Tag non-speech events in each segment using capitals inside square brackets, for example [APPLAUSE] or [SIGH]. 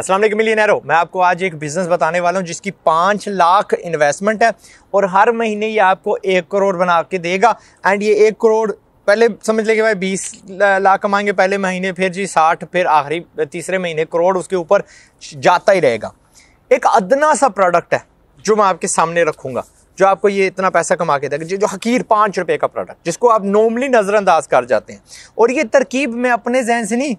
असलम मिलियनरो मैं आपको आज एक बिज़नेस बताने वाला हूँ जिसकी पाँच लाख इन्वेस्टमेंट है और हर महीने ये आपको एक करोड़ बना के देगा एंड ये एक करोड़ पहले समझ लेंगे भाई बीस लाख कमाएंगे पहले महीने फिर जी साठ फिर आखिरी तीसरे महीने करोड़ उसके ऊपर जाता ही रहेगा एक अदना सा प्रोडक्ट है जो मैं आपके सामने रखूँगा जो आपको ये इतना पैसा कमा के देगा जो हकीर पाँच रुपये का प्रोडक्ट जिसको आप नॉर्मली नज़रअंदाज कर जाते हैं और ये तरकीब मैं अपने जहन से नहीं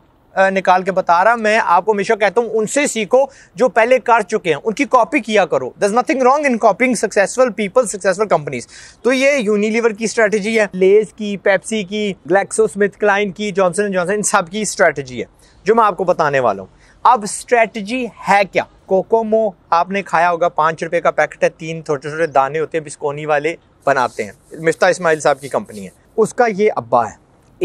निकाल के बता रहा मैं आपको हमेशा कहता हूँ उनसे सीखो जो पहले कर चुके हैं उनकी कॉपी किया करो this is nothing wrong in copying successful people successful companies तो ये यूनिलीवर की स्ट्रैटेजी है लेज की पेप्सी की ग्लैक्सो स्मिथ क्लाइन की जॉनसन एंड जॉनसन इन सब की स्ट्रैटेजी है जो मैं आपको बताने वाला हूँ अब स्ट्रैटेजी है क्या कोकोमो आपने खाया होगा पाँच रुपये का पैकेट है तीन छोटे छोटे दाने होते हैं बिस्कोनी वाले बनाते हैं मिश्ता इस्माइल साहब की कंपनी है उसका ये अब्बा है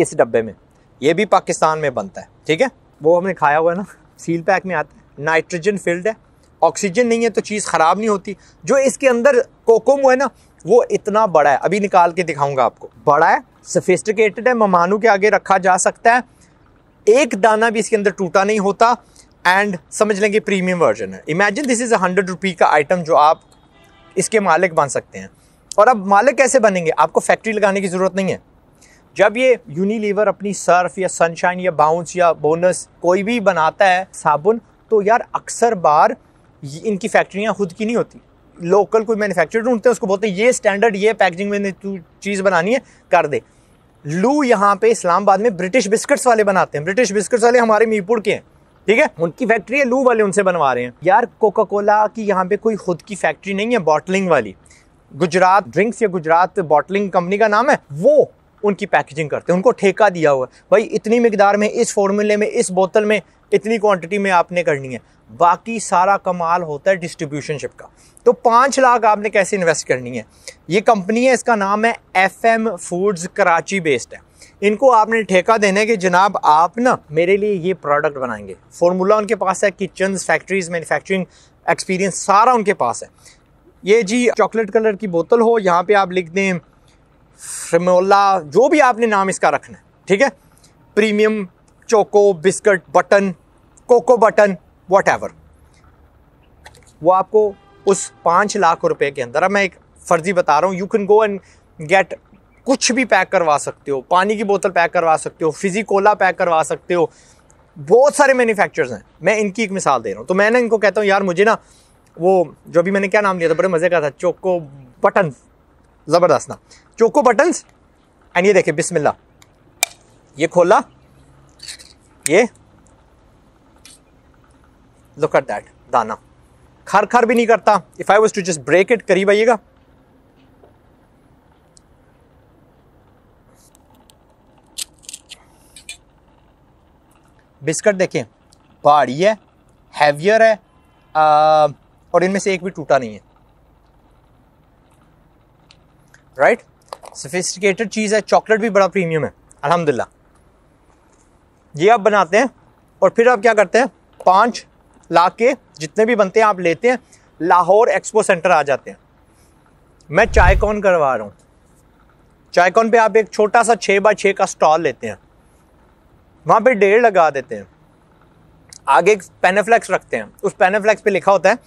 इस डब्बे में ये भी पाकिस्तान में बनता है ठीक है वो हमने खाया हुआ है ना सील पैक में आता है नाइट्रोजन फिल्ड है ऑक्सीजन नहीं है तो चीज़ ख़राब नहीं होती जो इसके अंदर कोकोम है ना वो इतना बड़ा है अभी निकाल के दिखाऊंगा आपको बड़ा है सफिस्टिकेटेड है ममानू के आगे रखा जा सकता है एक दाना भी इसके अंदर टूटा नहीं होता एंड समझ लेंगे प्रीमियम वर्जन है imagine this is a hundred rupee का आइटम जो आप इसके मालिक बन सकते हैं और अब मालिक कैसे बनेंगे आपको फैक्ट्री लगाने की ज़रूरत नहीं है जब ये यूनिलीवर अपनी सर्फ या सनशाइन या बाउंस या बोनस कोई भी बनाता है साबुन तो यार अक्सर बार इनकी फैक्ट्रियाँ खुद की नहीं होती लोकल कोई मैनुफैक्चर ढूंढते हैं उसको बोलते हैं ये स्टैंडर्ड ये पैकेजिंग में तू चीज़ बनानी है कर दे लू यहाँ पे इस्लामाबाद में ब्रिटिश बिस्किट्स वाले बनाते हैं ब्रिटिश बिस्किट्स वाले हमारे मीरपुर के हैं ठीक है उनकी फैक्ट्री है लू वाले उनसे बनवा रहे हैं यार कोका कोला की यहाँ पे कोई खुद की फैक्ट्री नहीं है बॉटलिंग वाली गुजरात ड्रिंक्स या गुजरात बॉटलिंग कंपनी का नाम है वो उनकी पैकेजिंग करते हैं उनको ठेका दिया हुआ है भाई इतनी मकदार में इस फॉर्मूले में इस बोतल में इतनी क्वांटिटी में आपने करनी है बाकी सारा कमाल होता है डिस्ट्रीब्यूशनशिप का तो पाँच लाख आपने कैसे इन्वेस्ट करनी है ये कंपनी है इसका नाम है F M foods Karachi based है इनको आपने ठेका देने के जनाब आप ना मेरे लिए ये प्रोडक्ट बनाएंगे फॉर्मूला उनके पास है किचन फैक्ट्रीज मैन्युफैक्चरिंग एक्सपीरियंस सारा उनके पास है ये जी चॉकलेट कलर की बोतल हो यहाँ पे आप लिख दें फ्रमोला जो भी आपने नाम इसका रखना है ठीक है premium choco biscuit button coco button what वो आपको उस पाँच लाख रुपए के अंदर अब मैं एक फर्जी बता रहा हूँ you can go and get कुछ भी पैक करवा सकते हो पानी की बोतल पैक करवा सकते हो फिजी कोला पैक करवा सकते हो बहुत सारे मैन्युफैक्चरर्स हैं मैं इनकी एक मिसाल दे रहा हूँ तो मैं ना इनको कहता हूँ यार मुझे ना वो जो भी मैंने क्या नाम लिया था बड़े मज़े का था चोको बटन ज़बरदस्त ना चोको बटन एंड ये देखे बिस्मिल्ला ये खोला ये लुक एट दैट दाना खर खर भी नहीं करता if I was to just break it करीब आइएगा बिस्कट देखें भारी है हैवियर है आ, और इनमें से एक भी टूटा नहीं है राइट right? सफिस्टिकेटेड चीज़ है चॉकलेट भी बड़ा प्रीमियम है अलहमदिल्ला ये आप बनाते हैं और फिर आप क्या करते हैं पाँच लाख के जितने भी बनते हैं आप लेते हैं लाहौर एक्सपो सेंटर आ जाते हैं मैं चाय कॉन करवा रहा हूँ चाय कौन पर आप एक छोटा सा छः बाय छः का स्टॉल लेते हैं वहाँ पर डेढ़ लगा देते हैं आगे एक पेनाफ्लैक्स रखते हैं उस पेनाफ्लैक्स पे लिखा होता है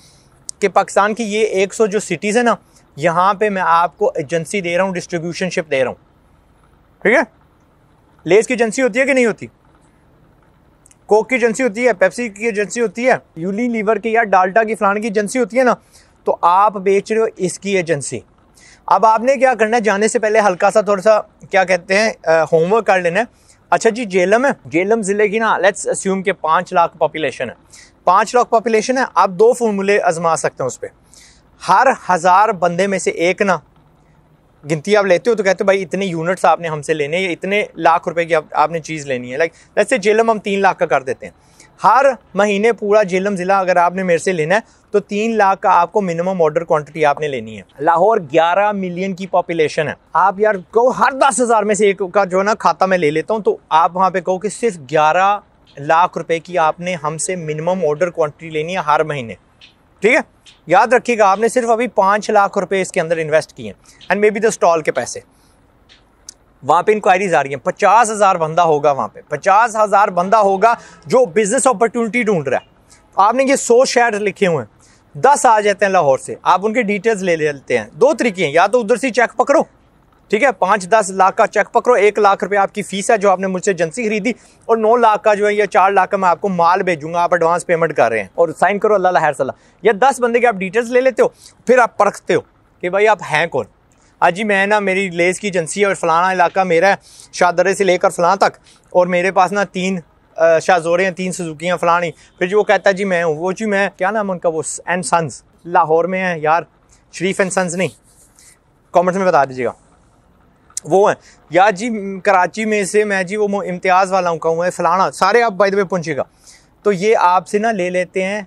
कि पाकिस्तान की ये 100 जो सिटीज़ है ना यहां पे मैं आपको एजेंसी दे रहा हूं डिस्ट्रीब्यूशनशिप दे रहा हूं ठीक है लेस की एजेंसी होती है कि नहीं होती कोक की एजेंसी होती है पेप्सी की एजेंसी होती है यूली लीवर की या डाल्टा की फलान की एजेंसी होती है ना तो आप बेच रहे हो इसकी एजेंसी अब आपने क्या करना है जाने से पहले हल्का सा थोड़ा सा क्या कहते हैं होमवर्क कर लेना है अच्छा जी जेलम है जेलम ज़िले की ना लेट्स अस्यूम के पाँच लाख पॉपुलेशन है पाँच लाख पॉपुलेशन है आप दो फॉर्मूले आजमा सकते हैं उस पर हर हज़ार बंदे में से एक ना गिनती आप लेते हो तो कहते हो भाई इतने यूनिट्स आपने हमसे लेने हैं या इतने लाख रुपए की आप, आपने चीज़ लेनी है लाइक जैसे जेलम हम तीन लाख का कर देते हैं हर महीने पूरा जेलम ज़िला अगर आपने मेरे से लेना है तो तीन लाख का आपको मिनिमम ऑर्डर क्वांटिटी आपने लेनी है लाहौर ग्यारह मिलियन की पॉपुलेशन है आप यार कहो हर दस हज़ार में से एक का जो है ना खाता मैं ले लेता हूँ तो आप वहाँ पे कहो कि सिर्फ ग्यारह लाख रुपए की आपने हमसे मिनिमम ऑर्डर क्वांटिटी लेनी है हर महीने ठीक है याद रखिएगा आपने सिर्फ अभी पाँच लाख रुपए इसके अंदर इन्वेस्ट किए and maybe the stall के पैसे वहाँ पे इंक्वायरीज आ रही हैं पचास हज़ार बंदा होगा वहाँ पे पचास हज़ार बंदा होगा जो बिज़नेस अपॉर्चुनिटी ढूंढ रहा है आपने ये सौ शहर लिखे हुए हैं दस आ जाते हैं लाहौर से आप उनके डिटेल्स ले लेते हैं दो तरीके हैं या तो उधर से चेक पकड़ो ठीक है पाँच दस लाख का चेक पकड़ो एक लाख रुपए आपकी फीस है जो आपने मुझसे एजेंसी खरीदी और नौ लाख का जो है या चार लाख का मैं आपको माल भेजूंगा आप एडवांस पेमेंट कर रहे हैं और साइन करो अल्लाह हर सलाह या दस बंदे के आप डिटेल्स ले लेते हो फिर आप परखते हो कि भाई आप हैं कौन आज हाँ जी मैं ना मेरी लेस की एजेंसी और फलाना इलाका मेरा है शाहदरे से लेकर फलां तक और मेरे पास ना तीन शाहजोरे हैं तीन सुजुकियाँ फलानी फिर जो वो कहता है जी मैं हूँ वो जी मैं क्या नाम उनका वो एंड सन्स लाहौर में है यार शरीफ एंड सन्स नहीं कमेंट्स में बता दीजिएगा वो हैं या जी कराची में से मैं जी वो इम्तियाज़ वाला हूँ कहूँ फ़लाना सारे आप बाई द वे पहुँचेगा तो ये आपसे ना ले लेते हैं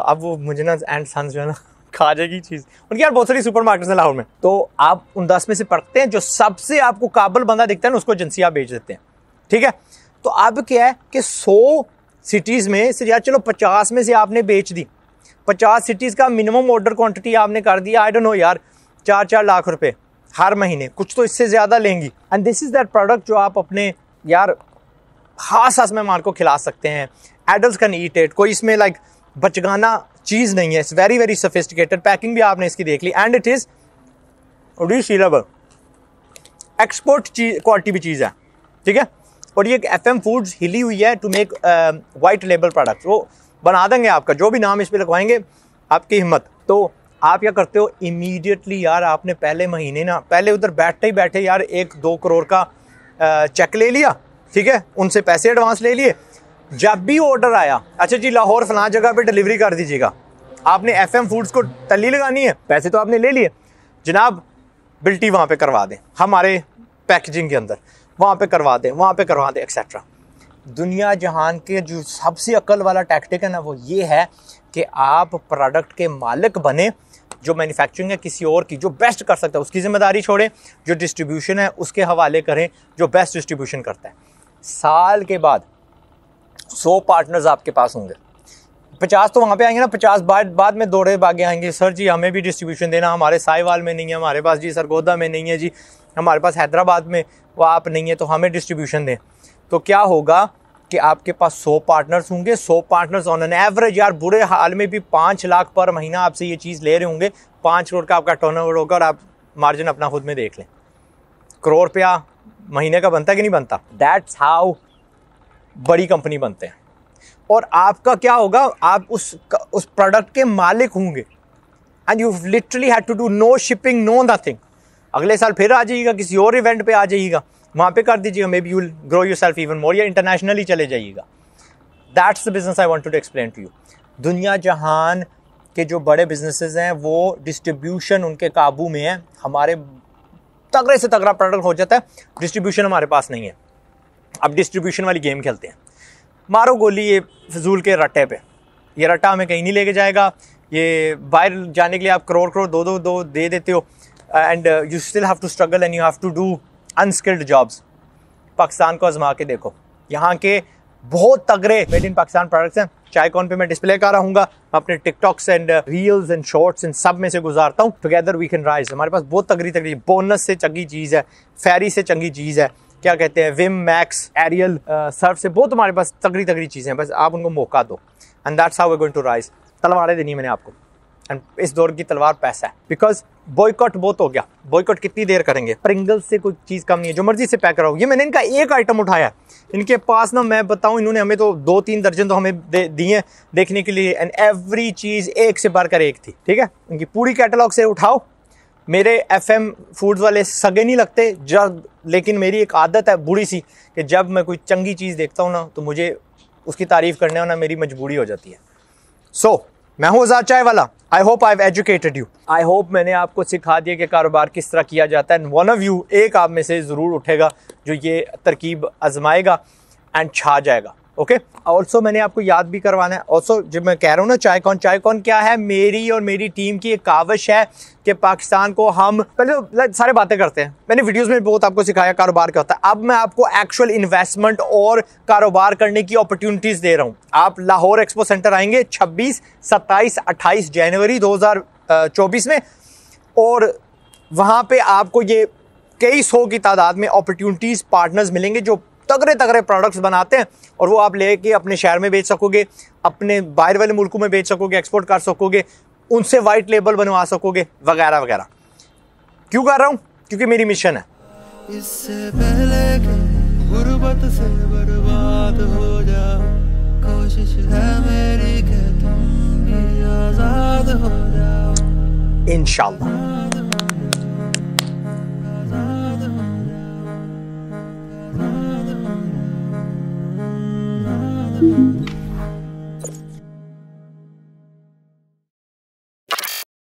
अब वो मुझे ना एंड सन जो है ना [LAUGHS] खा जाएगी चीज़ उनके यार बहुत सारी सुपर मार्केट हैं लाहौर में तो आप उन दस में से पढ़ते हैं जो सबसे आपको काबल बंदा दिखता है ना उसको एजेंसी आप बेच देते हैं ठीक है तो अब क्या है कि सौ सिटीज़ में से यार चलो पचास में से आपने बेच दी पचास सिटीज़ का मिनिमम ऑर्डर क्वान्टिटी आपने कर दिया आई डोंट नो यार चार चार लाख रुपये हर महीने कुछ तो इससे ज़्यादा लेंगी and this is that product जो आप अपने यार खास हास मेहमान को खिला सकते हैं एडल्ट कैन ईट इट कोई इसमें लाइक बचगाना चीज़ नहीं है it's very very sophisticated packing भी आपने इसकी देख ली and it is resealable export चीज क्वालिटी भी चीज़ है ठीक है और ये एफ एम फूड्स हिली हुई है to make white label product वो बना देंगे आपका जो भी नाम इस पर लगवाएंगे आपकी हिम्मत तो आप क्या करते हो इमीडिएटली यार आपने पहले महीने ना पहले उधर बैठे ही बैठे यार एक दो करोड़ का चेक ले लिया ठीक है उनसे पैसे एडवांस ले लिए जब भी ऑर्डर आया अच्छा जी लाहौर फलां जगह पे डिलीवरी कर दीजिएगा आपने एफ एम फूड्स को तली लगानी है पैसे तो आपने ले लिए जनाब बिल्टी वहाँ पर करवा दें हमारे पैकेजिंग के अंदर वहाँ पर करवा दें वहाँ पर करवा दें एक्सेट्रा दुनिया जहान के जो सबसे अकल वाला टैक्टिक है ना वो ये है कि आप प्रोडक्ट के मालिक बने जो मैन्युफैक्चरिंग है किसी और की जो बेस्ट कर सकता है उसकी जिम्मेदारी छोड़ें जो डिस्ट्रीब्यूशन है उसके हवाले करें जो बेस्ट डिस्ट्रीब्यूशन करता है साल के बाद सौ पार्टनर्स आपके पास होंगे पचास तो वहाँ पे आएंगे ना पचास बाद बाद में दौड़े बागे आएंगे सर जी हमें भी डिस्ट्रीब्यूशन देना हमारे साईवाल में नहीं है हमारे पास जी सरगोदा में नहीं है जी हमारे पास हैदराबाद में वो आप नहीं है तो हमें डिस्ट्रीब्यूशन दें तो क्या होगा कि आपके पास सौ पार्टनर्स होंगे सौ पार्टनर्स ऑन एन एवरेज यार बुरे हाल में भी पाँच लाख पर महीना आपसे ये चीज़ ले रहे होंगे पाँच करोड़ का आपका टर्न होगा और आप मार्जिन अपना खुद में देख लें करोड़ रुपया महीने का बनता कि नहीं बनता दैट्स हाउ बड़ी कंपनी बनते हैं और आपका क्या होगा आप उस उस प्रोडक्ट के मालिक होंगे and you literally had to do no shipping no nothing अगले साल फिर आ जाइएगा किसी और इवेंट पे आ जाइएगा वहाँ पे कर दीजिएगा maybe you'll grow yourself even more या इंटरनेशनली चले जाइएगा that's the business I want to explain to you दुनिया जहान के जो बड़े बिजनेसेस हैं वो डिस्ट्रीब्यूशन उनके काबू में है हमारे तगड़े से तगड़ा प्रोडक्ट हो जाता है डिस्ट्रीब्यूशन हमारे पास नहीं है अब डिस्ट्रीब्यूशन वाली गेम खेलते हैं मारो गोली ये फजूल के रट्टे पे ये रट्टा हमें कहीं नहीं लेके जाएगा ये बाहर जाने के लिए आप करोड़ करोड़ दो दो दो दे देते हो and you still have to struggle and you have to do unskilled jobs Pakistan को आजमा के देखो यहाँ के बहुत तगड़े मेड इन पाकिस्तान प्रोडक्ट्स हैं चाय कौन पे मैं डिस्प्ले कर मैं अपने TikToks and reels and shorts इन सब में से गुजारता हूँ टुगेदर वी कैन राइज हमारे पास बहुत तगड़ी तगड़ी बोनस से चंगी चीज़ है फेरी से चंगी चीज़ है क्या कहते हैं विम मैक्स एरियल सर्फ से बहुत हमारे पास तगड़ी तगड़ी चीज़ें हैं बस आप उनको मौका दो and that's how we going to rise तलवारें देनी मैंने आपको एंड इस दौर की तलवार पैसा है बिकॉज बॉयकॉट बहुत हो गया बॉयकॉट कितनी देर करेंगे प्रिंगल से कोई चीज़ कम नहीं है जो मर्जी से पैक कराओ ये मैंने इनका एक आइटम उठाया इनके पास ना मैं बताऊं इन्होंने हमें तो दो तीन दर्जन तो हमें दे दिए देखने के लिए एंड एवरी चीज़ एक से बढ़कर एक थी ठीक है इनकी पूरी कैटलॉग से उठाओ मेरे एफ एम फूड्स वाले सगे नहीं लगते जब लेकिन मेरी एक आदत है बुरी सी कि जब मैं कोई चंगी चीज़ देखता हूँ ना तो मुझे उसकी तारीफ़ करने ना मेरी मजबूरी हो जाती है सो so, मैं हूँ आज़ाद चाय वाला I hope I educated you I hope मैंने आपको सिखा दिया कि कारोबार किस तरह किया जाता है एंड वन ऑफ यू एक आप में से ज़रूर उठेगा जो ये तरकीब आजमाएगा एंड छा जाएगा ओके okay? ऑल्सो मैंने आपको याद भी करवाना है ऑल्सो जब मैं कह रहा हूँ ना चायकॉन चायकॉन क्या है मेरी और मेरी टीम की एक कावश है कि पाकिस्तान को हम पहले तो सारे बातें करते हैं मैंने वीडियोस में बहुत आपको सिखाया कारोबार क्या होता है अब मैं आपको एक्चुअल इन्वेस्टमेंट और कारोबार करने की अपॉर्चुनिटीज़ दे रहा हूँ आप लाहौर एक्सपो सेंटर आएंगे छब्बीस सत्ताईस अट्ठाईस जनवरी दो में और वहाँ पर आपको ये कई सौ की तादाद में अपॉर्चुनिटीज़ पार्टनर्स मिलेंगे जो तगड़े तगड़े प्रोडक्ट्स बनाते हैं और वो आप लेके अपने शहर में बेच सकोगे अपने बाहर वाले मुल्कों में बेच सकोगे एक्सपोर्ट कर सकोगे उनसे वाइट लेबल बनवा सकोगे वगैरह वगैरह क्यों कर रहा हूँ क्योंकि मेरी मिशन है इससे पहले से बर्बाद हो कोशिश है मेरी तुम आजाद हो जाओ इंशाल्लाह